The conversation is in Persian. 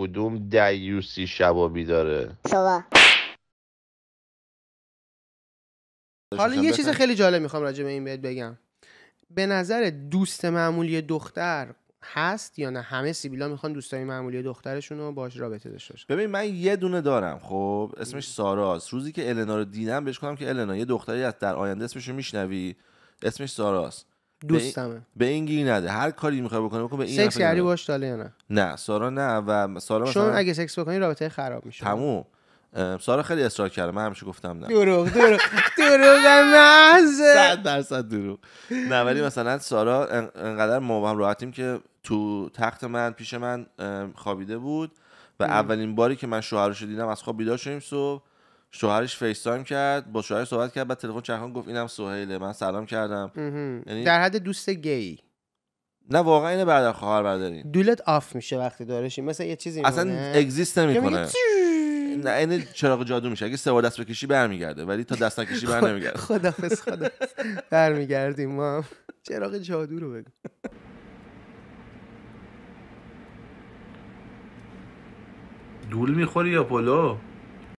کدوم دیوسی شبابی داره حالا یه چیز خیلی جالب میخوام راجع به این بهت بگم به نظر دوست معمولی دختر هست یا نه همه سیبیلا میخوان دوستای معمولی دخترشون رو باش رابطه داشته باشن ببین من یه دونه دارم خب اسمش ساراست روزی که النا رو دیدم بهش گفتم که النا یه دختری از در آینده اسمش رو میشنوی اسمش ساراست دوستمه به این گیر نده هر کاری میخوای بکنه بکن به این سکس یاری باش یا نه نه سارا نه و سارا مثلا چون اگه سکس بکنی رابطه خراب میشه تموم سارا خیلی اصرار کرده من همیشه گفتم نه دروغ دروغ دروغ محض 100 درصد دروغ نه ولی مثلا سارا انقدر ما راحتیم که تو تخت من پیش من خوابیده بود و اولین باری که من شوهرش دیدم از خواب بیدار شدیم صبح شوهرش فیس تایم کرد با شوهرش صحبت کرد بعد تلفن چرخان گفت اینم سهیله من سلام کردم یعنی در حد دوست گی نه واقعا اینه برادر خواهر برداری دولت آف میشه وقتی دارشی مثلا یه چیزی اصلا اگزیست نمیکنه یعنی نه این یعنی چراغ جادو میشه اگه سه بار دست بکشی برمیگرده ولی تا دست نکشی بر نمیگرده خدا بس خدا برمیگردیم ما چراغ جادو رو بگو دول میخوری یا پلو